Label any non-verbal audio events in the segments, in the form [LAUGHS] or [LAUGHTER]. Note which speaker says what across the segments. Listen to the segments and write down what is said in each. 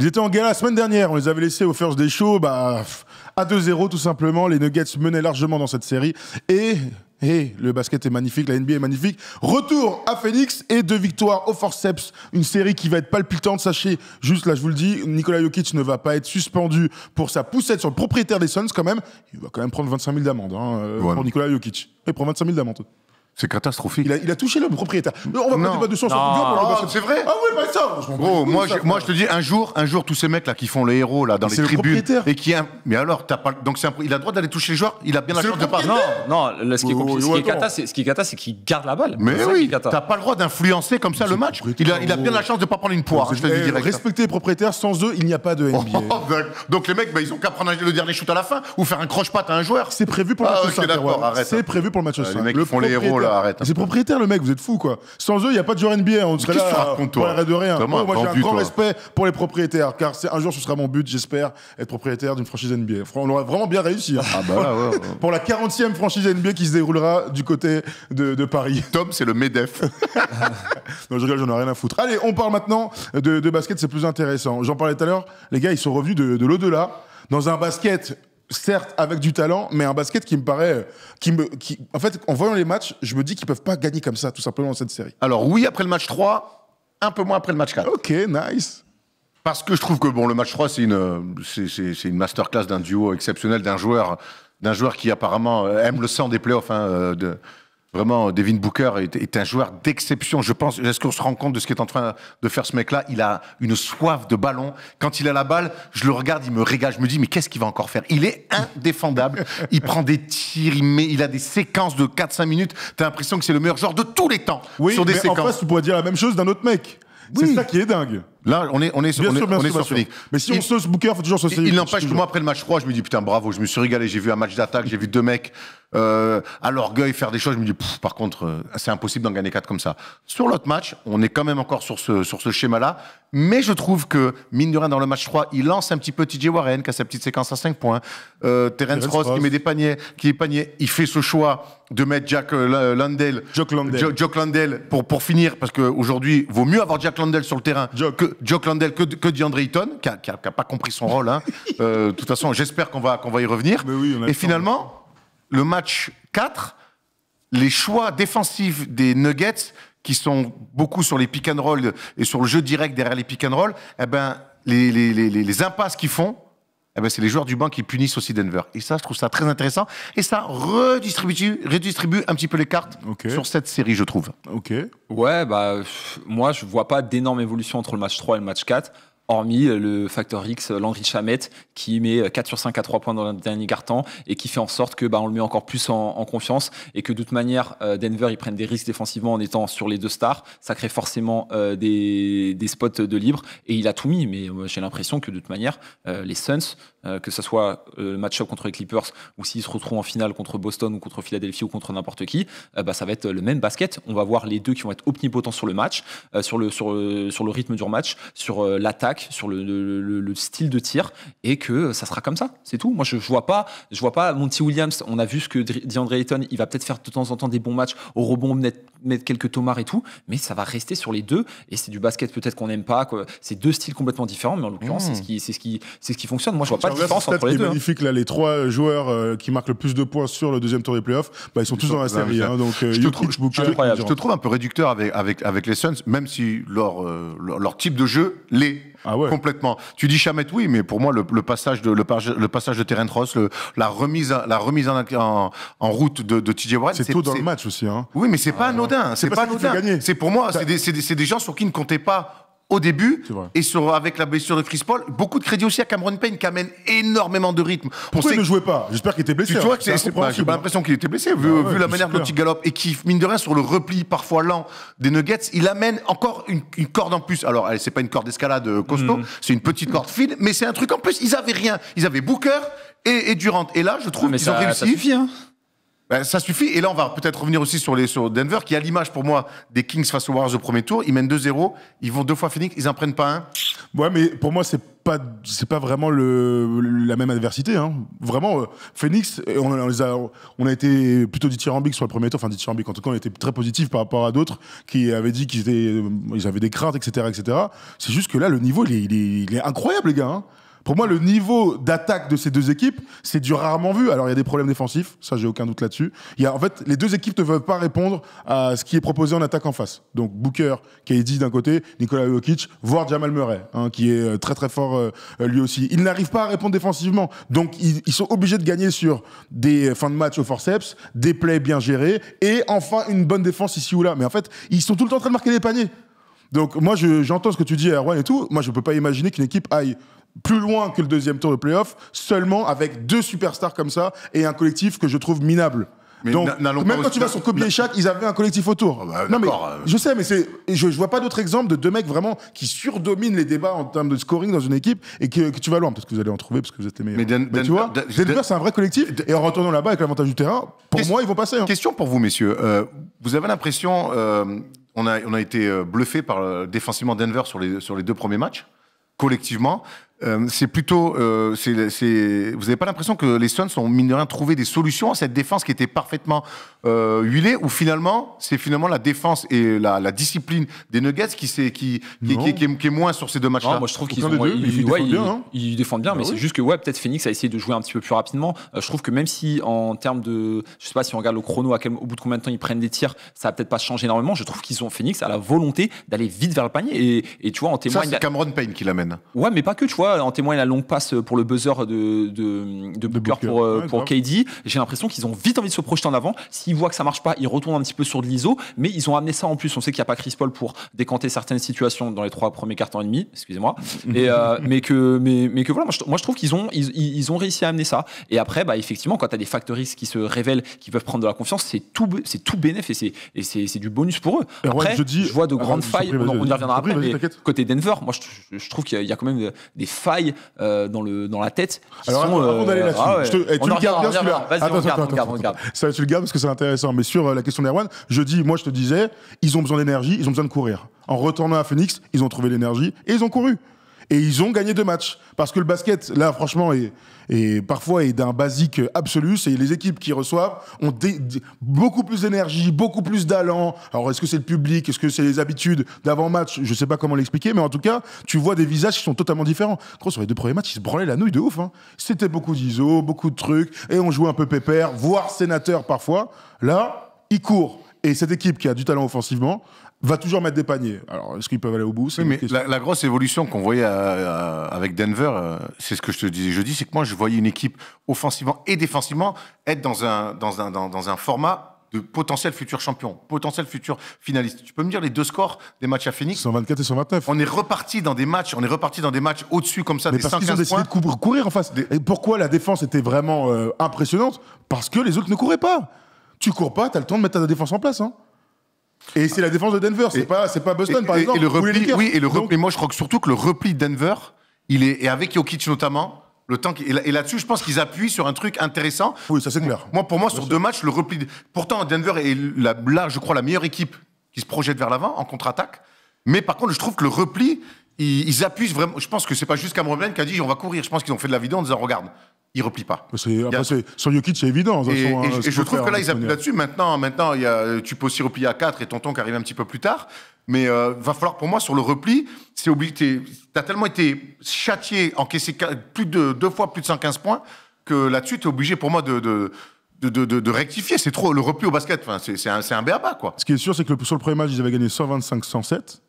Speaker 1: Ils étaient en guerre la semaine dernière. On les avait laissés au first des shows. Bah, à 2-0, tout simplement. Les Nuggets menaient largement dans cette série. Et le basket est magnifique, la NBA est magnifique. Retour à Phoenix et deux victoires au forceps. Une série qui va être palpitante. Sachez, juste là, je vous le dis, Nikola Jokic ne va pas être suspendu pour sa poussette sur le propriétaire des Suns quand même. Il va quand même prendre 25 000 d'amende hein, euh, pour Nikola Jokic. Il prend 25 000 d'amende.
Speaker 2: C'est catastrophique.
Speaker 1: Il a, il a, touché le propriétaire. Euh, on va pas bas de C'est vrai Ah oui, bah ça, bah, moi, je, moi,
Speaker 2: je te dis, un jour, un jour, tous ces mecs là qui font les héros là dans les tribunes et qui, mais alors, as pas, donc il a le droit d'aller toucher les joueurs. Il a bien la chance de pas. Non, non. ce qui est oh, compliqué, ce qui est cata, c'est qu'il garde la balle. Mais oui. T'as pas le droit d'influencer comme ça le match. Il a, bien la chance de pas prendre une poire. Je Respecter les propriétaires, sans eux, il n'y a pas de NBA. Oh, oh, ben, donc les mecs, ben, ils ont qu'à prendre le dernier shoot à la fin ou faire un croche patte à un joueur. C'est prévu pour le ah, match. C'est prévu
Speaker 1: pour le match. Euh, les mecs font les héros là arrête. C'est hein. propriétaire, le mec, vous êtes fou, quoi. Sans eux, il n'y a pas de joueur NBA. On serait là. Tu racontes, de rien. Moi, j'ai un grand respect pour les propriétaires, car un jour, ce sera mon but, j'espère, être propriétaire d'une franchise NBA. On l'aura vraiment bien réussi. Hein. Ah bah [LAUGHS] pour la 40e franchise NBA qui se déroulera du côté de, Paris. [LAUGHS]
Speaker 2: Tom, c'est le MEDEF. [LAUGHS]
Speaker 1: non, je rigole, j'en ai rien à foutre. Allez, on parle maintenant de, basket, c'est plus intéressant. J'en parlais tout à l'heure. Les gars, ils sont revenus de, de l'au-delà dans un basket certes avec du talent, mais un basket qui me paraît, qui me, qui, en fait, en voyant les matchs, je me dis qu'ils peuvent pas gagner comme ça, tout simplement dans cette série.
Speaker 2: Alors oui, après le match 3, un peu moins après le match 4. Ok, nice. Parce que je trouve que bon, le match 3, c'est une, c'est, une masterclass d'un duo exceptionnel, d'un joueur, d'un joueur qui apparemment euh, aime le sang des playoffs. Hein, euh, de, Vraiment, Devin Booker est, un joueur d'exception. Je pense, est-ce qu'on se rend compte de ce qu'est en train de faire ce mec-là Il a une soif de ballon. Quand il a la balle, je le regarde, il me régale. Je me dis, mais qu'est-ce qu'il va encore faire Il est indéfendable. [LAUGHS] il prend des tirs, il, il a des séquences de 4-5 minutes. T'as l'impression que c'est le meilleur joueur de tous les temps oui, sur des mais séquences. En face, tu
Speaker 1: pourrais dire la même chose d'un autre mec. C'est ça qui est dingue. Là, on est, on est, on est, sur Mais si on se
Speaker 2: Booker, faut toujours se Il, n'empêche que moi, après le match 3, je me dis putain, bravo, je me suis régalé. J'ai vu un match d'attaque, j'ai vu deux mecs euh, à l'orgueil faire des choses. Je me dis, par contre, euh, c'est impossible d'en gagner quatre comme ça. Sur l'autre match, on est quand même encore sur ce, sur ce schéma-là. Mais je trouve que, mine de rien, dans le match 3, il lance un petit peu TJ Warren, qui a sa petite séquence à 5 points. Euh, Terence Ross, qui met des paniers, qui est panier. Il fait ce choix de mettre Jack euh, Landell. Jock pour, pour finir, parce que aujourd'hui vaut mieux avoir Jack Landell sur le terrain Joe que, que DeAndre qui n'a pas compris son rôle. Hein. [LAUGHS] Euh, de toute façon, j'espère qu'on va, qu'on va y revenir. et finalement, le match 4, les choix défensifs des Nuggets, qui sont beaucoup sur les pick and roll et sur le jeu direct derrière les pick and roll, eh ben, les, les impasses qu'ils font, eh ben, c'est les joueurs du banc qui punissent aussi Denver. Et ça, je trouve ça très intéressant. Et ça redistribue, redistribue un petit peu les cartes sur cette série, je trouve.
Speaker 3: Ok. Ouais, bah, moi, je vois pas d'énorme évolution entre le match 3 et le match 4 hormis euh, le facteur X, euh, Landry Chamette, qui met 4 euh, sur 5 à 3 points dans le dernier quart-temps et qui fait en sorte que bah, on le met encore plus en, confiance et que de toute manière, Denver, ils prennent des risques défensivement en étant sur les deux stars. Ça crée forcément des, des, spots de libre et il a tout mis. Mais j'ai l'impression que de toute manière, les Suns, euh, que ce soit euh, le match-up contre les Clippers ou s'ils se retrouvent en finale contre Boston ou contre Philadelphie ou contre n'importe qui, euh, bah, ça va être le même basket. On va voir les deux qui vont être omnipotents sur le match, sur, le, sur, sur le rythme du match, sur l'attaque, sur le, le, style de tir et que ça sera comme ça. C'est tout. Moi, je, vois pas, je vois pas Monty Williams. On a vu ce que DeAndre Ayton, il va peut-être faire de temps en temps des bons matchs au rebond, peut mettre quelques tomards et tout, mais ça va rester sur les deux. Et c'est du basket peut-être qu'on n'aime pas. C'est deux styles complètement différents, mais en l'occurrence, c'est mmh. ce qui, c'est ce qui, c'est ce qui fonctionne. Moi, je vois pas de différence entre les deux. C'est hein. magnifique là, les trois
Speaker 1: euh, joueurs euh, qui marquent le plus de points sur le deuxième tour des playoffs, bah, ils sont tous dans la série. Hein, donc, euh, je, te trouve, je, te
Speaker 2: trouve un peu réducteur avec avec avec les Suns, même si leur leur, leur type de jeu les ah ouais. Complètement. Tu dis Chamette, oui, mais pour moi, le, passage de le, passage de Ross, la remise, la remise en, en, route de, de TJ Warren. C'est tout dans le match aussi. Hein. Oui, mais c'est pas ah anodin. C'est pas anodin. C'est pour moi, c'est des, des gens sur qui ne comptait pas au début. Et sur, avec la blessure de Chris Paul, beaucoup de crédit aussi à Cameron Payne qui amène énormément de rythme. Pourquoi il ne jouait pas J'espère qu'il était blessé. Tu, hein. vois que c'est bah, J'ai hein. l'impression qu'il était blessé, vu, ah la manière dont il galope et qui, mine de rien, sur le repli parfois lent des Nuggets, il amène encore une, corde en plus. Alors, c'est pas une corde d'escalade euh, costaud, mhm. c'est une petite corde fine, mais c'est un truc en plus. Ils avaient rien. Ils avaient Booker et, Durant. Et là, je trouve ah, qu'ils ont réussi. Hein. Ben, ça suffit. Et là, on va peut-être revenir aussi sur, les, Denver, qui a l'image pour moi des Kings face aux Warriors au premier tour. Ils mènent 2-0, ils vont deux fois Phoenix, ils n'en prennent pas un.
Speaker 1: Ouais, mais pour moi, c'est pas pas vraiment la même adversité. Hein. Vraiment, euh, Phoenix, on, on, a, été plutôt dithyrambique sur le premier tour, enfin dithyrambique en tout cas, on était très positif par rapport à d'autres qui avaient dit qu'ils euh, ils avaient des craintes, etc., etc. C'est juste que là, le niveau, il est, incroyable, les gars. Hein. Pour moi, le niveau d'attaque de ces deux équipes, c'est du rarement vu. Alors, il y a des problèmes défensifs, ça, j'ai aucun doute là-dessus. Il y a, en fait, les deux équipes ne veulent pas répondre à ce qui est proposé en attaque en face. Donc, Booker, KD d'un côté, Nikola Jokic, voire Jamal Murray, hein, qui est euh, très très fort euh, lui aussi. Ils n'arrivent pas à répondre défensivement. Donc, ils, sont obligés de gagner sur des fins de match au forceps, des plays bien gérés, et enfin une bonne défense ici ou là. Mais en fait, ils sont tout le temps en train de marquer des paniers. Donc moi, j'entends ce que tu dis, Erwan et tout. Moi, je peux pas imaginer qu'une équipe aille plus loin que le deuxième tour de playoff seulement avec deux superstars comme ça et un collectif que je trouve minable. Mais Donc, même quand tu vas sur Kobe et Shaq, ils avaient un collectif autour. Ah bah, non mais euh. je sais, mais c'est, je, ne vois pas d'autres exemples de deux mecs vraiment qui surdominent les débats en termes de scoring dans une équipe et que, tu vas loin. Peut-être que vous allez en trouver parce que vous êtes les
Speaker 2: meilleurs. Mais, tu vois,
Speaker 1: Denver c'est un vrai collectif
Speaker 2: et en retournant là-bas avec l'avantage du terrain, pour moi ils vont passer. Hein. Question pour vous messieurs, euh, vous avez l'impression euh, on a, été euh, bluffé par le euh, défensivement Denver sur les, sur les deux premiers matchs collectivement. Euh, c'est plutôt, euh, vous n'avez pas l'impression que les Suns ont mine de rien trouvé des solutions à cette défense qui était parfaitement euh, huilée, ou finalement c'est finalement la défense et la, la discipline des Nuggets qui, qui, qui, est, qui, moins sur ces deux matchs-là. Moi je trouve qu'ils hein. ils, défendent bien,
Speaker 3: ils, défendent bien, mais, c'est juste que ouais peut-être Phoenix a essayé de jouer un petit peu plus rapidement. Euh, je trouve que même si en termes de, je sais pas si on regarde le chrono, à quel, au bout de combien de temps ils prennent des tirs, ça va peut-être pas changé énormément. Je trouve qu'ils ont Phoenix à la volonté d'aller vite vers le panier et, et tu vois en témoigne. Ça c'est Cameron Payne qui l'amène. Ouais mais pas que tu vois en témoigne la longue passe pour le buzzer de, de, Booker, pour, euh, pour KD. J'ai l'impression qu'ils ont vite envie de se projeter en avant. S'ils voient que ça marche pas, ils retournent un petit peu sur de l'ISO, mais ils ont amené ça en plus. On sait qu'il n'y a pas Chris Paul pour décanter certaines situations dans les trois premiers quart-temps et demi, excusez-moi. [LAUGHS] Euh, mais, que, mais, que voilà, moi je, trouve qu'ils ont, ils, ils, ont réussi à amener ça. Et après, bah, effectivement, quand tu as des factories qui se révèlent, qui peuvent prendre de la confiance, c'est tout, c'est tout bénéf et c'est, et c'est, c'est du bonus pour eux. Après, je, vois de ah, grandes failles, on, y reviendra après, mais côté Denver, moi je, je trouve qu'il y a quand même des faille euh, dans, le, dans la tête. Alors, sont, avant d'aller euh, là-dessus, ah eh, tu le gardes
Speaker 1: bien celui Attends, attends, attends, tu le gardes parce que c'est intéressant. Mais sur euh, la question d'Erwan, je dis, moi, je te disais, ils ont besoin d'énergie, ils ont besoin de courir. En retournant à Phoenix, ils ont trouvé l'énergie et ils ont couru. Et ils ont gagné deux matchs. Parce que le basket, là, franchement, est, parfois est d'un basique absolu. C'est les équipes qui reçoivent ont beaucoup plus d'énergie, beaucoup plus d'allant. Alors, est-ce que c'est le public Est-ce que c'est les habitudes d'avant-match Je ne sais pas comment l'expliquer, mais en tout cas, tu vois des visages qui sont totalement différents. Gros, sur les deux premiers matchs, ils se branlaient la nouille de ouf. Hein. C'était beaucoup d'iso, beaucoup de trucs. Et on jouait un peu pépère, voire sénateur parfois. Là, ils courent. Et cette équipe qui a du talent offensivement, va toujours mettre des paniers. Alors, est-ce qu'ils peuvent aller au bout mais
Speaker 2: la, grosse évolution qu'on voyait euh, euh, avec Denver, euh, c'est ce que je te disais jeudi, c'est que moi, je voyais une équipe offensivement et défensivement être dans un, dans un, dans, un format de potentiel futur champion, potentiel futur finaliste. Tu peux me dire les deux scores des matchs à Phoenix 124 et 129. On est reparti dans des matchs, on est reparti dans des matchs au-dessus comme ça. Mais des parce qu'ils ont décidé de
Speaker 1: courir en face. Et pourquoi la défense était vraiment impressionnante Parce que les autres ne couraient pas. Tu cours pas, tu as le temps de mettre ta défense en place. Hein.
Speaker 2: Et c'est la défense de Denver, c'est pas, pas Boston, par exemple. Et le repli, oui, et le repli, moi je crois surtout que le repli de Denver, il est, et avec Jokic notamment, le temps et là-dessus, je pense qu'ils appuient sur un truc intéressant. Oui, ça c'est clair. Moi, pour moi, sur deux matchs, le repli. pourtant, Denver est là, je crois, la meilleure équipe qui se projette vers l'avant en contre-attaque. Mais par contre, je trouve que le repli, ils, appuient vraiment. Je pense que c'est pas juste Cameron Blaine qui a dit on va courir. Je pense qu'ils ont fait de la vidéo en disant regarde, il replie pas. sur
Speaker 1: Jokic, c'est évident. Hein, et, je trouve que là, hein, ils appuient là-dessus.
Speaker 2: Maintenant, maintenant y a, euh, tu peux aussi replier à 4 et Tonton qui arrive un petit peu plus tard. Mais il euh, va falloir, pour moi, sur le repli, c'est obligé. Tu as tellement été châtié, encaissé plus de, deux fois plus de 115 points, que là-dessus, tu es obligé, pour moi, de, de rectifier. C'est trop le repli au basket. Enfin, c'est un, un béaba, quoi. Ce qui est sûr, c'est
Speaker 1: que sur le premier match, ils avaient gagné 125-107.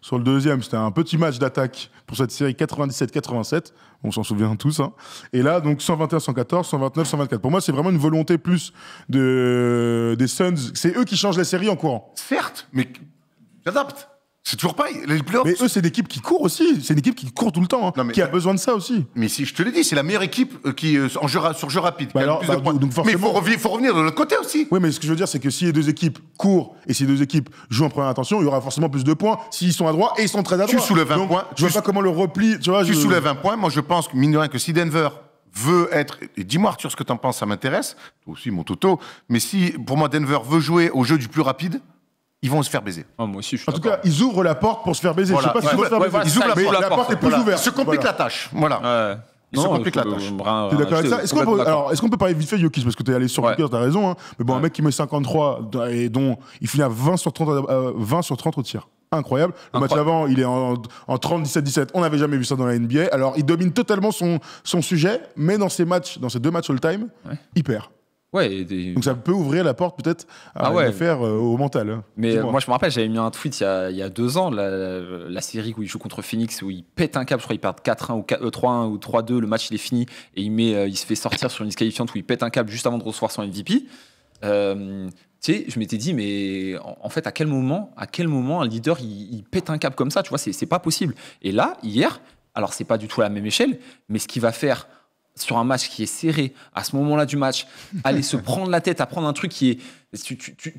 Speaker 1: Sur le deuxième, c'était un petit match d'attaque pour cette série 97-87. On s'en souvient tous. Hein. Et là, donc 121-114, 129-124. Pour moi, c'est vraiment une volonté plus de, des Suns. C'est eux qui changent la série en courant. Certes, mais j'adapte. C'est toujours pas... Les Mais eux, c'est une équipe qui court aussi. C'est une équipe qui court tout le temps, hein, qui a besoin de ça aussi.
Speaker 2: Mais si je te l'ai dit, c'est la meilleure équipe euh, qui euh, en jeu, sur jeu rapide. mais il faut, revenir, de l'autre côté
Speaker 1: aussi. Oui, mais ce que je veux dire, c'est que si les deux équipes courent et si les deux équipes jouent en première intention, il y aura forcément plus de points s'ils sont à droite et ils sont très à droite. Tu soulèves un point. Je vois pas comment le repli.
Speaker 2: Tu, soulèves un point. Moi, je pense, mine de rien, que si Denver veut être, dis-moi Arthur ce que t'en penses, ça m'intéresse, aussi mon Toto, mais si pour moi Denver veut jouer au jeu du plus rapide, ils vont se faire baiser. Ah, moi aussi, je suis en tout cas, ils ouvrent la porte pour se faire baiser. Je Je sais pas s'ils ouais, se faire baiser. Ils ouvrent la, porte. La porte est plus voilà. Ils Se compliquent la tâche. Voilà. Ils se compliquent la tâche. es d'accord avec ça Est-ce qu'on peut, alors, est-ce
Speaker 1: peut parler vite fait, Yokis Parce que tu es allé sur Twitter, tu as raison. Hein. Mais bon, un mec qui met 53 euh, et dont il finit à 20 sur 30, 20 euh, sur 30 au tir. Incroyable. Le match avant, il est en, 30-17-17. On n'avait jamais vu ça dans la NBA. Alors, il domine totalement son, sujet, mais dans ses matchs, dans deux matchs all-time, il perd.
Speaker 3: Ouais, Donc ça
Speaker 1: peut ouvrir la porte peut-être à Ah faire euh, au mental. Hein.
Speaker 3: Mais moi je me rappelle, j'avais mis un tweet il y a, deux ans, la, la série où il joue contre Phoenix, où il pète un câble, je crois qu'il perd 4-1 ou 3-1 euh, ou 3-2, le match il est fini, et il, met, euh, il se fait sortir sur une disqualifiante où il pète un câble juste avant de recevoir son MVP. tu sais, je m'étais dit, mais en, fait, à quel moment, à quel moment un leader il, pète un câble comme ça, tu vois, c'est c'est pas possible. Et là, hier, alors c'est pas du tout à la même échelle, mais ce qu'il va faire sur un match qui est serré, à ce moment-là du match, [LAUGHS] aller se prendre la tête à prendre un truc qui est.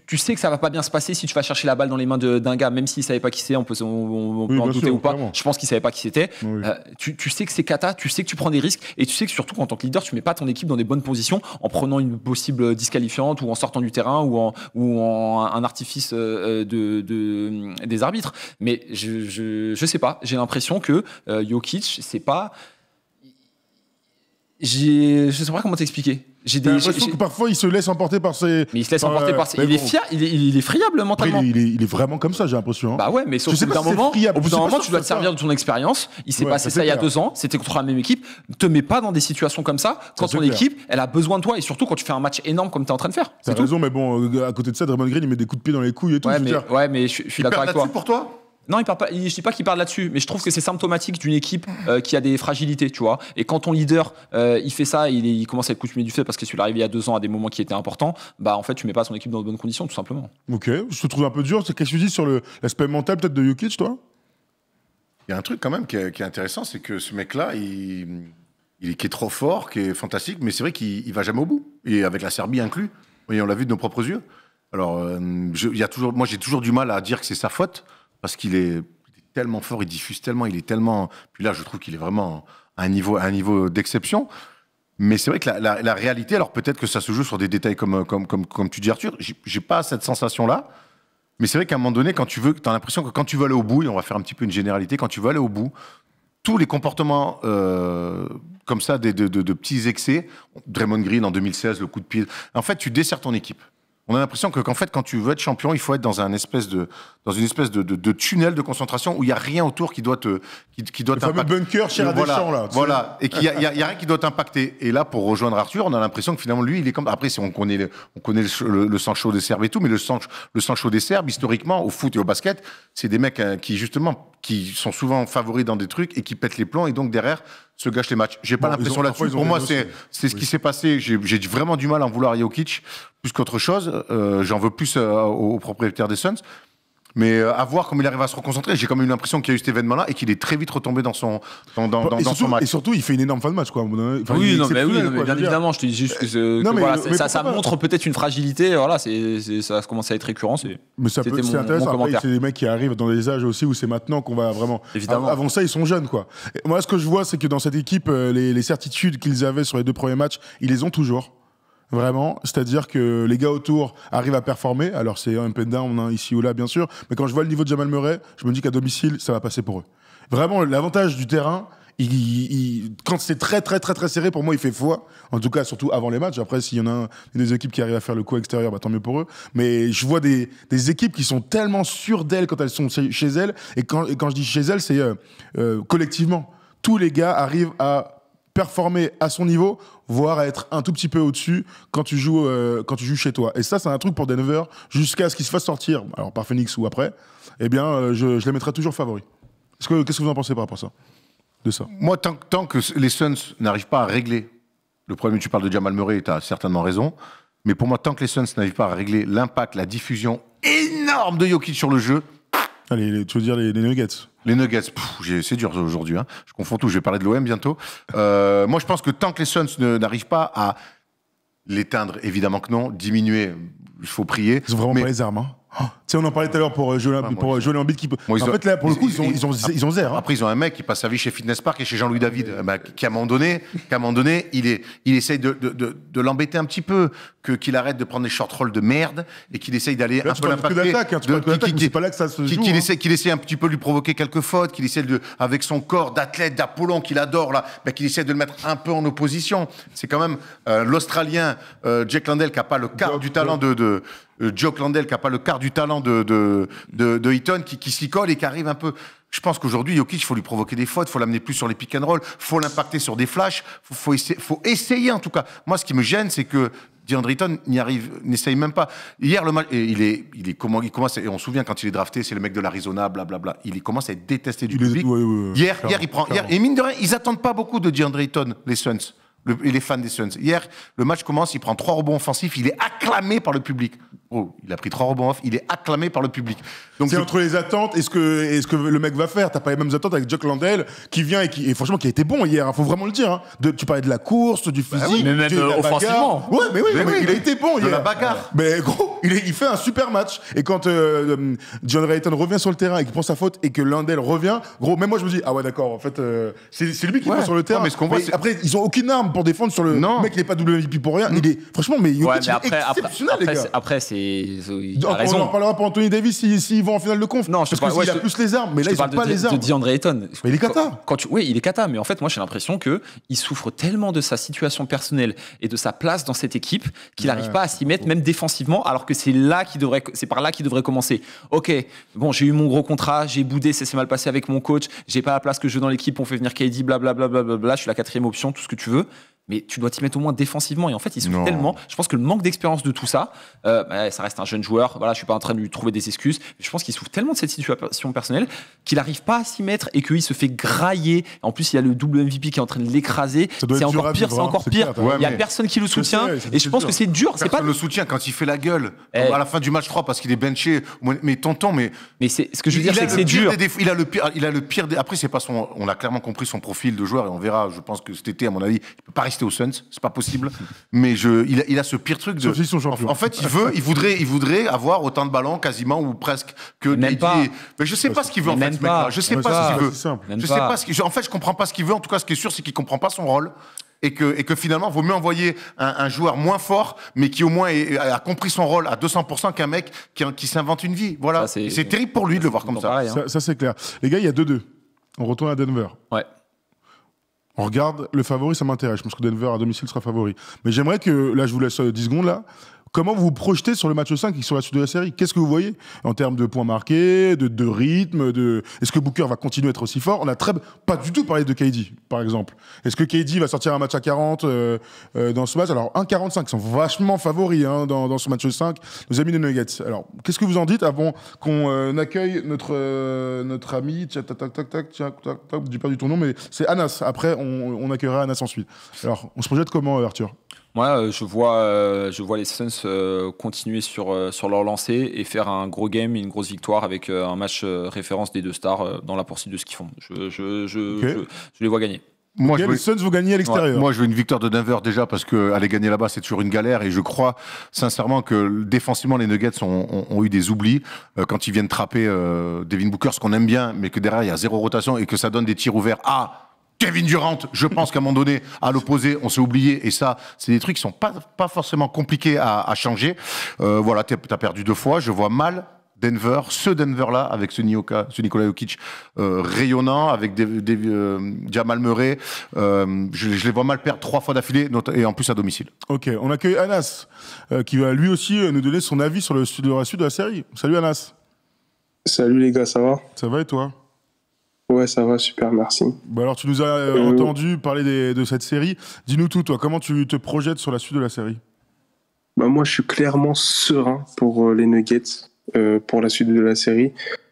Speaker 3: Tu, sais que ça va pas bien se passer si tu vas chercher la balle dans les mains d'un gars, même s'il savait pas qui c'est, on peut, en douter ou pas. Je pense qu'il savait pas qui c'était. Euh, tu, sais que c'est cata, tu sais que tu prends des risques et tu sais que surtout en tant que leader, tu mets pas ton équipe dans des bonnes positions en prenant une possible disqualifiante ou en sortant du terrain ou en, ou en un artifice euh, euh, de, des arbitres. Mais je, je, sais pas, j'ai l'impression que Jokic, c'est pas j'ai je sais pas comment t'expliquer j'ai des l'impression que
Speaker 1: parfois il se laisse emporter par ses mais il se laisse emporter par euh, ses il est
Speaker 3: il est, friable mentalement
Speaker 1: il, est, vraiment comme ça j'ai l'impression hein. bah ouais mais sauf au bout d'un moment moment tu
Speaker 3: dois te servir de ton expérience il s'est passé ça, il y a deux ans c'était contre la même équipe te mets pas dans des situations comme ça quand ton équipe elle a besoin de toi et surtout quand tu fais un match énorme comme tu es en train de faire t'as raison
Speaker 1: mais bon à côté de ça Draymond Green il met des coups de pied dans les couilles et tout ouais
Speaker 3: mais je suis d'accord avec toi pour toi non, il ne pas, je dis pas qu'il parle là-dessus, mais je trouve que c'est symptomatique d'une équipe euh, qui a des fragilités, tu vois. Et quand ton leader, euh, il fait ça, il, commence à être coutumier du fait parce qu'il est arrivé il y a deux ans à des moments qui étaient importants, bah en fait, tu mets pas son équipe dans de bonnes conditions, tout simplement.
Speaker 1: Ok, je te trouve un peu dur. Qu'est-ce que tu dis sur l'aspect mental peut-être de Jokic, toi
Speaker 2: Il y a un truc quand même qui est, intéressant, c'est que ce mec-là, il, qui est trop fort, qui est fantastique, mais c'est vrai qu'il va jamais au bout. Et avec la Serbie inclus, on l'a vu de nos propres yeux. Alors, euh, y a toujours, moi, j'ai toujours du mal à dire que c'est sa faute parce qu'il est tellement fort, il diffuse tellement, il est tellement. Puis là, je trouve qu'il est vraiment à un niveau, un niveau d'exception. Mais c'est vrai que la, réalité, alors peut-être que ça se joue sur des détails comme, comme, comme, comme tu dis, Arthur, j'ai pas cette sensation-là. Mais c'est vrai qu'à un moment donné, quand tu veux, as l'impression que quand tu veux aller au bout, et on va faire un petit peu une généralité, quand tu veux aller au bout, tous les comportements euh, comme ça, des, de, de, petits excès, Draymond Green en 2016, le coup de pied, en fait, tu desserres ton équipe on a l'impression que qu'en fait, quand tu veux être champion, il faut être dans un espèce de dans une espèce de, de, tunnel de concentration où il y a rien autour qui doit te qui, qui doit le fameux bunker cher voilà, là. Voilà, et qu'il y, a, rien qui doit t'impacter. Et là, pour rejoindre Arthur, on a l'impression que finalement lui, il est comme après, si on connaît le, on connaît le, sang chaud des Serbes et tout, mais le sang le sang chaud des Serbes historiquement au foot et au basket, c'est des mecs hein, qui justement qui sont souvent favoris dans des trucs et qui pètent les plans et donc derrière se gâchent les matchs. J'ai pas l'impression là-dessus. Pour moi, c'est c'est ce qui s'est passé. J'ai vraiment du mal à en vouloir à Jokic plus qu'autre chose. Euh, j'en veux plus euh, aux propriétaires des Suns. Mais euh, à voir comment il arrive à se reconcentrer. J'ai quand même eu l'impression qu'il y a eu cet événement-là et qu'il est très vite retombé dans son, dans, dans, dans, son match. Et
Speaker 1: surtout, il fait une énorme fin de match. Quoi. oui, non, mais oui non, mais bien évidemment,
Speaker 2: je te dis juste que,
Speaker 3: voilà, ça, ça montre peut-être une fragilité. Voilà, c'est ça commence à être récurrent. Mais ça peut c'est
Speaker 1: des mecs qui arrivent dans des âges aussi où c'est maintenant qu'on va vraiment. Évidemment. Avant ça, ils sont jeunes. Quoi. moi, ce que je vois, c'est que dans cette équipe, euh, les certitudes qu'ils avaient sur les deux premiers matchs, ils les ont toujours. Vraiment, c'est-à-dire que les gars autour arrivent à performer. Alors c'est un peu on a hein, ici ou là, bien sûr. Mais quand je vois le niveau de Jamal Murray, je me dis qu'à domicile, ça va passer pour eux. Vraiment, l'avantage du terrain, il, quand c'est très très très très serré, pour moi, il fait foi. En tout cas, surtout avant les matchs. Après, s'il y en a des équipes qui arrivent à faire le coup extérieur, bah, tant mieux pour eux. Mais je vois des, des équipes qui sont tellement sûres d'elles quand elles sont chez elles. Et quand, quand je dis chez elles, c'est euh, euh, collectivement. Tous les gars arrivent à performer à son niveau, voire être un tout petit peu au-dessus quand tu joues euh, quand tu joues chez toi. Et ça, c'est un truc pour Denver jusqu'à ce qu'il se fasse sortir, alors par Phoenix ou après. Eh bien, euh, je, les mettrai toujours favori. Qu'est-ce que, que vous en pensez par rapport à ça,
Speaker 2: de ça Moi, tant, que les Suns n'arrivent pas à régler le problème, tu parles de Jamal Murray, tu as certainement raison. Mais pour moi, tant que les Suns n'arrivent pas à régler l'impact, la diffusion énorme de Jokic sur le jeu, Allez ah, tu veux dire les, Nuggets Les Nuggets, c'est dur aujourd'hui. Hein. Je confonds tout. Je vais parler de l'OM bientôt. Euh, moi, je pense que tant que les Suns n'arrivent pas à l'éteindre, évidemment que non, diminuer, il faut prier. Ils ont vraiment pas les armes. Hein on en parlait tout
Speaker 1: à l'heure pour euh, Joël ah, Embiid. Euh, qui... en fait, là, pour le coup, ils, ont, ils, zéro. Hein.
Speaker 2: Après, ils ont un mec qui passe sa vie chez Fitness Park et chez Jean-Louis David. Euh, bah, qui, à un moment donné, il, est, il essaye de, de, l'embêter un petit peu, qu'il arrête de prendre des short rolls de merde et qu'il essaye d'aller un peu l'impacter. C'est pas là que ça se joue. Qu'il hein. essaye, un petit peu de lui provoquer quelques fautes, qu'il essaye, de, avec son corps d'athlète, d'Apollon qu'il adore, là, qu'il essaye de le mettre un peu en opposition. C'est quand même l'Australien Jack Landell qui n'a pas le quart du talent de euh, Joe Landel qui n'a pas le quart du talent de, de, de, Eaton, qui, qui s'y colle et qui arrive un peu. Je pense qu'aujourd'hui, Jokic, il faut lui provoquer des fautes, il faut l'amener plus sur les pick and roll, il faut l'impacter sur des flashs, il faut, essayer, en tout cas. Moi, ce qui me gêne, c'est que DeAndre n'y arrive, n'essaye même pas. Hier, le match, il est, il est comment, il commence, et on se souvient quand il est drafté, c'est le mec de l'Arizona, blablabla. Il commence à être détesté du public. hier, hier, il prend, et mine de rien, ils attendent pas beaucoup de DeAndre les Suns, et les fans des Suns. Hier, le match commence, il prend trois rebonds offensifs, il est acclamé par le public. Oh, il a pris trois rebonds off, il est acclamé par le public.
Speaker 1: Donc c'est entre les attentes et ce que ce que le mec va faire. T'as pas les mêmes attentes avec Jock Landel qui vient et qui franchement qui a été bon hier. il hein. faut vraiment le dire. Hein. De, tu parlais de la course, du bah physique, mais euh, offensivement. oui, mais oui il a été bon. De la bagarre. Mais gros, il, fait un super match. Et quand euh, euh, John Rayton revient sur le terrain et qu'il prend sa faute et que Landel revient, gros, même moi je me dis ah ouais d'accord. En fait, c'est lui qui prend sur le terrain. mais ce qu'on voit, après ils ont aucune arme pour défendre sur le. mec il est pas MVP pour rien. Il est
Speaker 3: franchement mais, après, après c'est on en
Speaker 1: parlera pour Anthony Davis s'il si, vont en finale de conf. Non, je parce qu'il a plus les armes, mais là, il n'a pas les armes. De
Speaker 3: DeAndre Ayton. Mais il est kata. oui, il est kata, mais en fait, moi, j'ai l'impression que il souffre tellement de sa situation personnelle et de sa place dans cette équipe qu'il n'arrive pas à s'y mettre, même défensivement, alors que c'est là qui devrait, c'est par là qu'il devrait commencer. Ok, bon, j'ai eu mon gros contrat, j'ai boudé, ça s'est mal passé avec mon coach, j'ai pas la place que je veux dans l'équipe, on fait venir KD, blablabla, bla, bla, je suis la quatrième option, tout ce que tu veux mais tu dois t'y mettre au moins défensivement. Et en fait, il souffre tellement. Je pense que le manque d'expérience de tout ça, euh, bah, ça reste un jeune joueur. Voilà, je suis pas en train de lui trouver des excuses. je pense qu'il souffre tellement de cette situation personnelle qu'il n'arrive pas à s'y mettre et qu'il se fait grailler. En
Speaker 2: plus, il y a le double MVP qui est en train de l'écraser. C'est encore pire. C'est hein, encore pire. il y a personne qui le soutient. et je pense que c'est dur. C'est pas le soutien quand il fait la gueule eh. à la fin du match 3 parce qu'il est benché. Mais t'entends, mais. Mais c'est ce que je veux dire, c'est que c'est dur. Il a le pire. Il a le pire. Après, c'est pas son. On a clairement compris son profil de joueur et on verra. Je pense que cet été, à mon avis, rester aux Suns, c'est pas possible. Mais je, il, a, ce pire truc de. Son en, en, fait, il veut, il voudrait, il voudrait avoir autant de ballons quasiment ou presque que. Même Mais je sais pas ce qu'il veut en fait, Je sais pas, ce qu'il veut. je sais pas. ce En fait, je comprends pas ce qu'il veut. En tout cas, ce qui est sûr, c'est qu'il comprend pas son rôle. Et que, et que, finalement, il vaut mieux envoyer un, joueur moins fort, mais qui au moins a, compris son rôle à 200% qu'un mec qui, qui s'invente une vie. Voilà. C'est terrible pour lui de le voir comme ça. Hein. Ça, ça
Speaker 1: c'est clair. Les gars, il y a 2-2. On retourne à Denver. Ouais. On regarde le favori, ça m'intéresse. Je pense que Denver à domicile sera favori. Mais j'aimerais que, là, je vous laisse 10 euh, secondes là, Comment vous vous projetez sur le match 5 qui sur la suite de la série Qu'est-ce que vous voyez en termes de points marqués, de, de rythme de... Est-ce que Booker va continuer à être aussi fort On a très... pas du tout parlé de KD, par exemple. Est-ce que KD va sortir un match à 40 euh, euh, dans ce match Alors, 1,45, 45 sont vachement favoris hein, dans, dans, ce match 5, nos amis des Nuggets. Alors, qu'est-ce que vous en dites avant qu'on euh, accueille notre, notre ami, tac, j'ai perdu ton nom, mais c'est Anas. Après, on, on accueillera Anas ensuite. Alors, on se projette comment, Arthur
Speaker 3: moi, euh, je vois, euh, je vois les Suns euh, continuer sur, sur leur lancée et faire un gros game une grosse victoire avec un match référence des deux stars dans la poursuite de ce qu'ils font. Je, je, les vois gagner.
Speaker 2: Moi, je les Suns vous gagner à l'extérieur. Moi, je veux une victoire de Denver déjà parce qu'aller gagner là-bas, c'est toujours une galère. Et je crois sincèrement que défensivement, les Nuggets ont, eu des oublis quand ils viennent trapper Devin Booker, ce qu'on aime bien, mais que derrière il y a zéro rotation et que ça donne des tirs ouverts à Kevin Durant, je pense qu'à un moment donné, à l'opposé, on s'est oublié. Et ça, c'est des trucs qui sont pas, pas forcément compliqués à, changer. Euh, voilà, tu as perdu deux fois. Je vois mal Denver, ce Denver-là, avec ce, Nioka, ce Nikola Jokic euh, rayonnant, avec des, euh, Jamal Murray. je, les vois mal perdre trois fois d'affilée, et en plus à domicile.
Speaker 1: Ok, on accueille Anas, qui va lui aussi nous donner son avis sur le, sur de la série. Salut Anas.
Speaker 4: Salut les gars, ça va Ça va et toi ouais, ça va, super, merci. Bon bah alors, tu nous as euh, euh, entendu
Speaker 1: parler de cette série. Dis-nous tout, toi, comment tu te projettes sur la suite de la série
Speaker 4: bah, Moi, je suis clairement serein pour euh, les Nuggets, pour la suite de la série,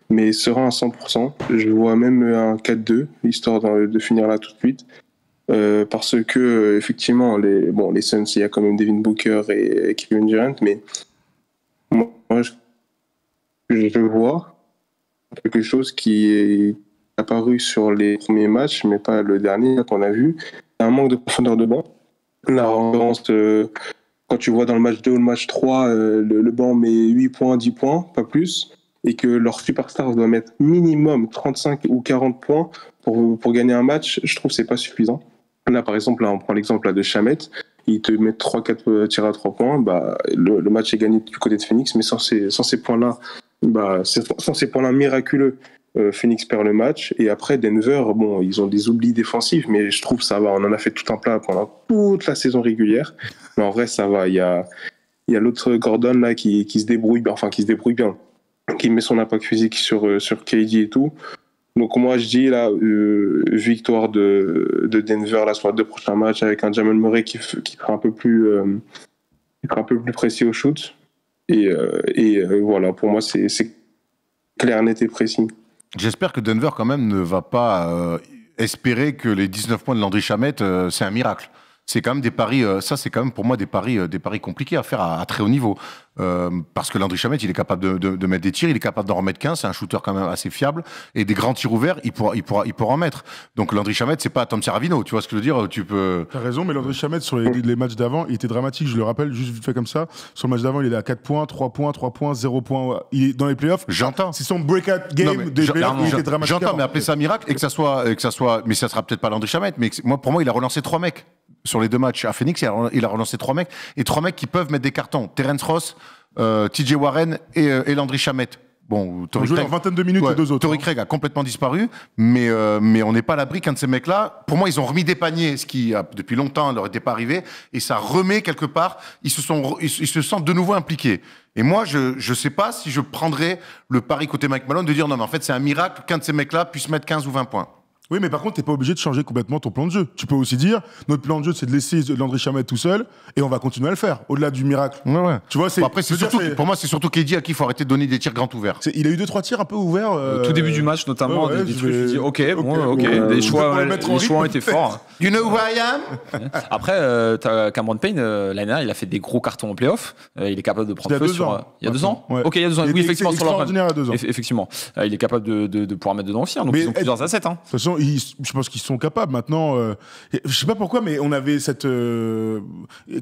Speaker 4: mais serein à 100%. Je vois même un 4-2, histoire de, finir là tout de suite. parce que, effectivement, les, bon, les Suns, il y a quand même Devin Booker et, Kevin Durant, mais moi, je, je vois quelque chose qui est apparu sur les premiers matchs, mais pas le dernier qu'on a vu. un manque de profondeur de banc. La euh, quand tu vois dans le match 2 ou le match 3, euh, le, banc met 8 points, 10 points, pas plus, et que leur superstar doit mettre minimum 35 ou 40 points pour, pour gagner un match, je trouve que c'est pas suffisant. Là, par exemple, là, on prend l'exemple de Chamette. il te met 3-4 euh, tirs à 3 points. Bah, le, le, match est gagné du côté de Phoenix, mais sans ces, sans ces points-là, bah, sans ces points-là miraculeux euh, Phoenix perd le match. Et après, Denver, bon, ils ont des oublis défensifs, mais je trouve ça va. On en a fait tout un plat pendant toute la saison régulière. Mais en vrai, ça va. Il y a, il y a l'autre Gordon là qui, qui, se débrouille bien, enfin qui se débrouille bien, qui met son impact physique sur, euh, sur KD et tout. Donc moi, je dis là, euh, victoire de, de Denver la soirée de prochain match avec un Jamal Murray qui, qui sera un peu plus, qui un peu plus précis au shoot. Et, et voilà, pour moi, c'est clair, net et précis.
Speaker 2: J'espère que Denver, quand même, ne va pas euh, espérer que les 19 points de Landry Chamette, euh, c'est un miracle. C'est quand même des paris, euh, ça c'est quand même pour moi des paris, des paris compliqués à faire à très haut niveau. Euh, parce que Landry Chamet, il est capable de, mettre des tirs, il est capable d'en remettre 15, c'est un shooter quand même assez fiable. Et des grands tirs ouverts, il pourra, il pourra, il pourra en mettre. Donc Landry Chamet, c'est pas Tom Servino, tu vois ce que je veux dire Tu peux.
Speaker 1: T'as raison, mais Landry Chamet, sur les, matchs d'avant, il était dramatique, je le rappelle, juste vite fait comme ça. Sur le match d'avant, il est à 4 points, 3 points, 3 points, 0 points. Il est dans les playoffs. J'entends. C'est son breakout game non, J'entends, mais
Speaker 2: appeler ça miracle et que ça soit, et que ça soit, mais ça sera peut-être pas Landry Chamet, mais moi, pour moi, il a relancé 3 mecs sur les deux matchs à Phoenix, il a relancé trois mecs, et trois mecs qui peuvent mettre des cartons. Terence Ross, euh, TJ Warren et, euh, et, Landry Chamet. Bon, Tory Craig, vingtaine de minutes deux autres. Hein. Craig a complètement disparu, mais, euh, mais on n'est pas à l'abri qu'un de ces mecs-là. Pour moi, ils ont remis des paniers, ce qui depuis longtemps leur était pas arrivé, et ça remet quelque part. Ils se sont, se sentent de nouveau impliqués. Et moi, je ne sais pas si je prendrais le pari côté Mike Malone de dire non, mais en fait, c'est un miracle qu'un de ces mecs-là puisse mettre 15 ou 20 points. Oui, mais par contre, t'es pas obligé de
Speaker 1: changer complètement ton plan de jeu. Tu peux aussi dire, notre plan de jeu, c'est de laisser Landry Chamet tout seul, et on va continuer à le faire,
Speaker 2: au-delà du miracle. Tu vois, c'est. après, c'est surtout, pour moi, c'est surtout Keddy à qui il faut arrêter de donner des tirs grands ouverts. Il a eu
Speaker 1: deux, trois tirs un peu ouverts. Au euh, tout début du match, notamment, des, ok, ok, bon, les euh, choix, choix ont été forts.
Speaker 3: [LAUGHS] You know who I am [LAUGHS] Après, euh, Cameron Payne, l'année dernière, il a fait des gros cartons en playoff. il est capable de prendre feu sur. Il y a deux ans Ok, il y a deux ans. Oui, effectivement, Il est capable de pouvoir mettre dedans aussi, hein, donc ils ont plusieurs assets.
Speaker 1: Hein. De toute je pense qu'ils sont capables. Maintenant, euh, je sais pas pourquoi, mais on avait cette. Euh,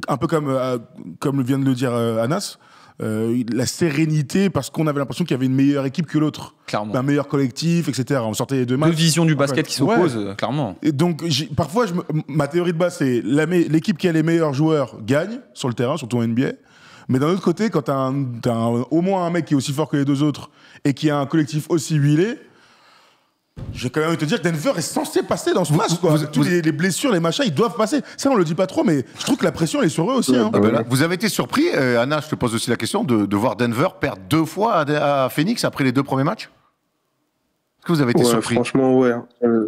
Speaker 1: un peu comme, euh, comme vient de le dire Anas. la sérénité parce qu'on avait l'impression qu'il y avait une meilleure équipe que l'autre, un meilleur collectif, etc. On sortait les deux matchs. Deux visions du basket qui s'opposent, clairement. Et donc parfois, ma théorie de base, c'est l'équipe qui a les meilleurs joueurs gagne sur le terrain, surtout en NBA. Mais d'un autre côté, quand t'as, au moins un mec qui est aussi fort que les deux autres et qui a un collectif aussi huilé, je vais quand même te dire que Denver est censé passer dans ce match. Les, blessures, les machins, ils doivent passer. Ça, on le dit pas trop, mais je trouve que la pression, est sur eux aussi. Hein. Ah bah vous
Speaker 2: avez été surpris, euh, Anna, je te pose aussi la question, de, voir Denver perdre deux fois à, Phoenix après les deux premiers matchs Est-ce que vous avez été surpris
Speaker 4: Franchement, ouais. Hein. Euh,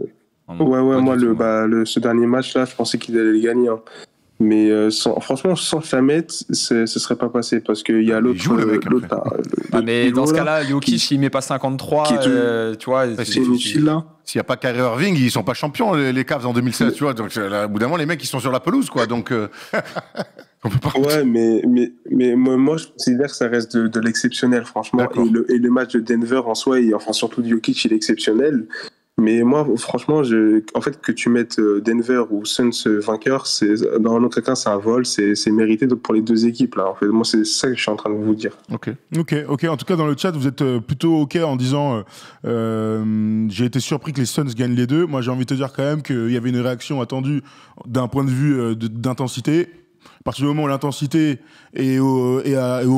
Speaker 4: ouais, ouais, moi, bah, ce dernier match-là, je pensais qu'il allait le gagner. Hein. Mais euh, franchement, sans mettre ce serait pas passé parce qu'il y a l'autre.
Speaker 3: Ah, mais dans ce cas-là, Jokic, il met pas
Speaker 2: 53. Qui est, euh, tu vois, c'est inutile hein. S'il n'y a pas Kyrie Irving, ils sont pas champions les, Cavs en 2016, tu vois. Donc, euh, au bout d'un moment, les mecs, ils sont sur la pelouse, quoi. Donc, [LAUGHS] on
Speaker 4: peut pas. Ouais, [LAUGHS] mais, mais, moi, je considère que ça reste de, l'exceptionnel, franchement. Et le, match de Denver en soi, et enfin surtout de Jokic, il est exceptionnel. Mais moi, franchement, en fait, que tu mettes euh, Denver ou Suns euh, vainqueur, c'est, dans autre cas, c'est un vol, c'est, mérité pour les deux équipes. Là, en fait, moi, c'est ça que je suis en train de vous dire. Ok,
Speaker 1: ok, ok. En tout cas, dans le chat, vous êtes euh, plutôt ok en disant, j'ai été surpris que les Suns gagnent les deux. Moi, j'ai envie de te dire quand même qu'il y avait une réaction attendue d'un point de vue d'intensité partir du moment où l'intensité est, au,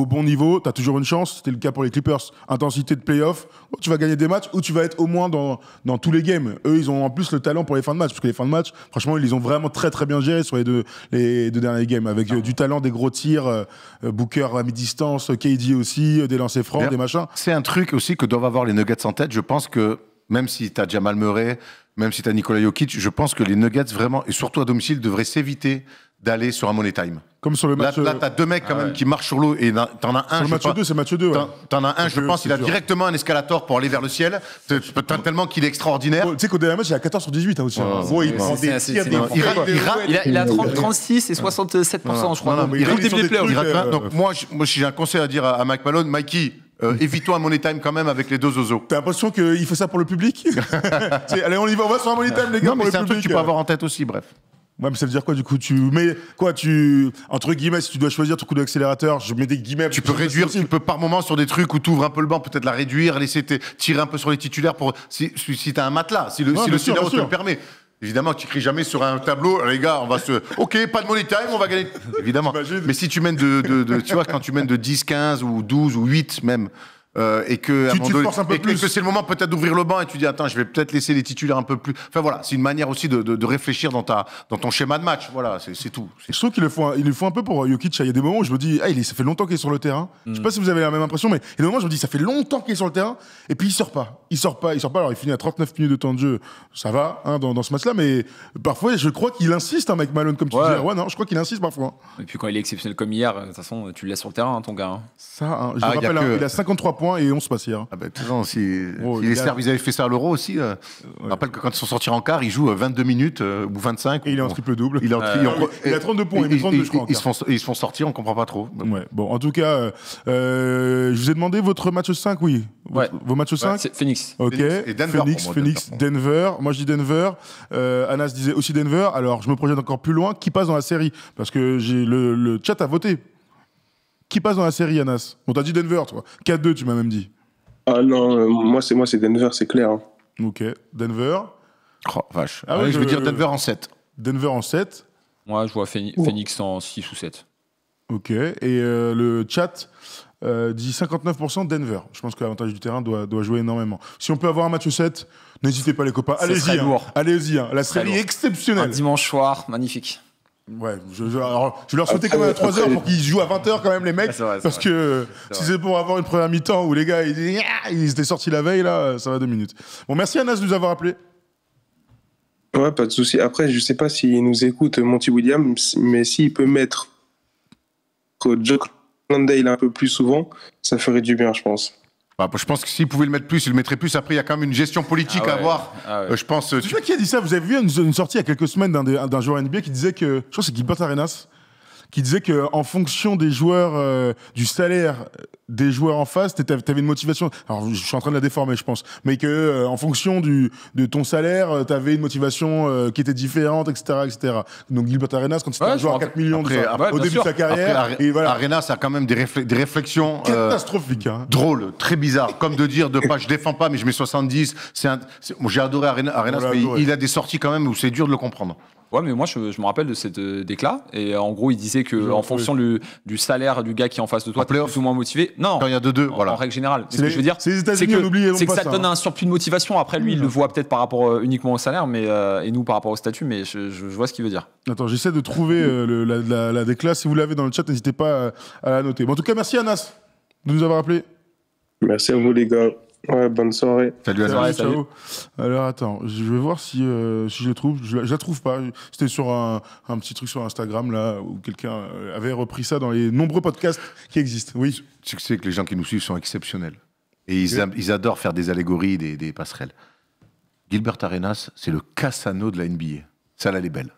Speaker 1: bon niveau, tu as toujours une chance. C'était le cas pour les Clippers. Intensité de playoff, tu vas gagner des matchs ou tu vas être au moins dans, tous les games. Eux, ils ont en plus le talent pour les fins de match, parce que les fins de match, franchement, ils les ont vraiment très très bien gérés sur les deux, les deux derniers games, avec euh, du talent, des gros tirs, euh, euh, Booker à mi-distance, KD aussi, des lancers francs, des machins.
Speaker 2: C'est un truc aussi que doivent avoir les Nuggets en tête. Je pense que même si tu as Jamal Murray, même si tu as Nikola Jokic, je pense que les Nuggets vraiment, et surtout à domicile, devraient s'éviter d'aller sur un money time. Comme sur le match. Là, là t'as deux mecs quand ah même qui marchent sur l'eau et t'en as un. Sur le match 2, c'est match 2. T'en as un, je pense, il a directement un escalator pour aller vers le ciel. tellement qu'il est extraordinaire. tu sais qu'au dernier match, il a 14 sur 18 aussi. il a 36
Speaker 3: et 67%, je crois. Il rate
Speaker 2: des Donc, moi, j'ai un conseil à dire à Mike Malone, Mikey, euh, mm. évite-toi un money time quand même avec les deux oiseaux. T'as l'impression
Speaker 1: qu'il fait ça pour le public
Speaker 2: [LAUGHS] Allez, on y va, on va sur un money time, les gars. Non, mais c'est un truc que tu peux avoir
Speaker 1: en tête aussi, bref mais ça veut dire quoi du coup Tu mets quoi Tu entre guillemets, si tu dois choisir
Speaker 2: ton coup d'accélérateur, je mets des guillemets. Tu peux réduire, tu peux par moment sur des trucs où tu ouvres un peu le banc, peut-être la réduire, laisser tirer un peu sur les titulaires pour si, si as un matelas, si le, scénario si le te le permet. Évidemment, tu cries jamais sur un tableau, les gars, on va se. Ok, pas de money time, on va gagner. [LAUGHS] Évidemment. Mais si tu mènes de, tu vois, quand tu mènes de 10, 15 ou 12 ou 8 même, euh, et que et, que c'est le moment peut-être d'ouvrir le banc et tu dis attends, je vais peut-être laisser les titulaires un peu plus. Enfin voilà, c'est une manière aussi de, de, réfléchir dans ta dans ton schéma de match. Voilà, c'est tout.
Speaker 1: Je trouve qu'il le faut, il le faut un peu pour euh, Jokic. Il y a des moments où je me dis, ah, il ça fait longtemps qu'il est sur le terrain. je Je sais mm. pas si vous avez la même impression, mais il y a des moments où je me dis, ça fait longtemps qu'il est sur le terrain et puis il sort pas, il sort pas, il sort pas. Alors il finit à 39 minutes de temps de jeu, ça va hein, dans, ce match-là, mais parfois je crois qu'il insiste, hein, Malone, comme tu Ouais, non, je crois qu'il insiste parfois.
Speaker 3: Et puis quand il est exceptionnel comme hier, euh,
Speaker 2: de toute façon, tu le laisses sur le terrain, hein, ton gars. Hein.
Speaker 1: Ça, je ah, il a 53 points. Et on se passe hier. Hein. Ah ben,
Speaker 2: si, les, Serbes, ils avaient fait ça à l'Euro aussi. Euh, on rappelle que quand ils sont sortis en quart, ils jouent 22 euh, minutes euh, ou 25. il est en triple-double. Il, il, a 32 points, il 32, Ils se, font, ils sortir, on ne comprend pas trop.
Speaker 1: Ouais. Bon, en tout cas, je vous ai demandé votre match 5, oui. Votre, Vos matchs 5 ouais, Phoenix. Ok. Phoenix, et Denver, Phoenix, moi, Denver. Moi, je dis Denver. Anas disait aussi Denver. Alors, je me projette encore plus loin. Qui passe dans la série Parce que j'ai le chat a voté qui passe dans la série, Anas On t'a dit Denver, toi. 4-2, tu m'as même dit.
Speaker 4: Ah non, euh, moi, c'est moi c'est Denver, c'est clair. Hein. Ok, Denver. Oh, vache. Ah ah je veux dire Denver
Speaker 3: en 7. Denver en 7. Moi, je vois Phoenix en 6 ou 7.
Speaker 1: Ok. Et euh, le chat euh, dit 59% Denver. Je pense que l'avantage du terrain doit, doit jouer énormément. Si on peut avoir un match 7, n'hésitez pas les copains. Allez-y. Hein. Allez-y. Hein. La série est
Speaker 3: exceptionnelle. Un dimanche soir, magnifique. Ouais, je, je, leur souhaitais quand même à 3h pour qu'ils jouent
Speaker 1: à 20h quand même les mecs. parce que si c'est pour avoir une première mi-temps où les gars ils, ah, ils étaient sortis la veille, là, ça va deux minutes. Bon, merci Anas de nous avoir appelé.
Speaker 4: Ouais, pas de souci. Après, je sais pas s'il nous écoute, Monty Williams, mais s'il peut mettre Joe Landale un peu plus souvent, ça ferait du bien, je pense.
Speaker 2: Bah, je pense que s'il pouvait le mettre plus, il le mettrait plus. Après, il y a quand même une gestion politique ah à avoir. Ah euh, je pense. Euh, tu... qui a dit ça Vous avez vu une, une sortie
Speaker 1: il y a quelques semaines d'un joueur NBA qui disait que. Je crois que c'est Gilbert Arenas qui disait qu'en fonction des joueurs, euh, du salaire euh, des joueurs en face, tu avais une motivation. Alors, je suis en train de la déformer, je pense, mais que euh, en fonction du, de ton salaire, tu avais une motivation qui était différente, etc., etc. Donc, Gilbert Arenas, quand c'était un joueur à 4 millions au début de sa carrière,
Speaker 2: Arenas a quand même des, réflexions catastrophiques, drôle hein. drôles, très bizarres, comme de dire de ne je défends pas, mais je mets 70. C'est, j'ai adoré Arenas, mais il a des sorties quand même où c'est dur de le comprendre.
Speaker 3: Ouais, mais moi, je, me rappelle de cette euh, Et euh, en gros, il disait que en fonction du, salaire du gars qui est en face de toi, tu es plus ou moins motivé. Non, il y a deux deux, en, règle générale. C'est Ce que je veux dire, c'est que, c'est que ça donne hein. un surplus de motivation. Après, lui, il mm. le voit peut-être par rapport euh, uniquement au salaire, mais euh, et nous par rapport au statut. Mais je, vois ce qu'il veut dire.
Speaker 1: Attends, j'essaie de trouver la, la, Si vous l'avez dans le chat, n'hésitez pas à la noter. en tout cas, merci Anas de nous avoir appelé.
Speaker 4: Merci à vous, les gars. Ouais, bonne soirée. Salut à Salut.
Speaker 1: Alors attends, je vais voir si, euh, si je la trouve. Je, je la trouve pas. C'était sur un, un, petit truc sur Instagram là où quelqu'un euh, avait repris ça dans les
Speaker 2: nombreux podcasts qui existent. Oui. Tu sais que les gens qui nous suivent sont exceptionnels et ils, ils adorent faire des allégories, des, des passerelles. Gilbert Arenas, c'est le Cassano de la NBA. Ça, là, elle est belle.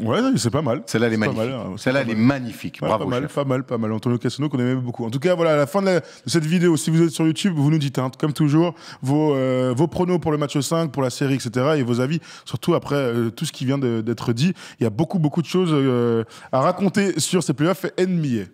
Speaker 2: Ouais, c'est pas mal. Celle-là, elle est, magnifique. Hein. Celle-là, est magnifique. Bravo. Pas mal, pas
Speaker 1: mal, pas mal. Antonio Cassano, qu'on aime beaucoup. En tout cas, voilà, à la fin de, cette vidéo, si vous êtes sur YouTube, vous nous dites, hein, comme toujours, vos, euh, vos pronos pour le match 5, pour la série, etc. et vos avis, surtout après euh, tout ce qui vient d'être dit. Il y a beaucoup, beaucoup de choses euh, à raconter sur ces playoffs NBA.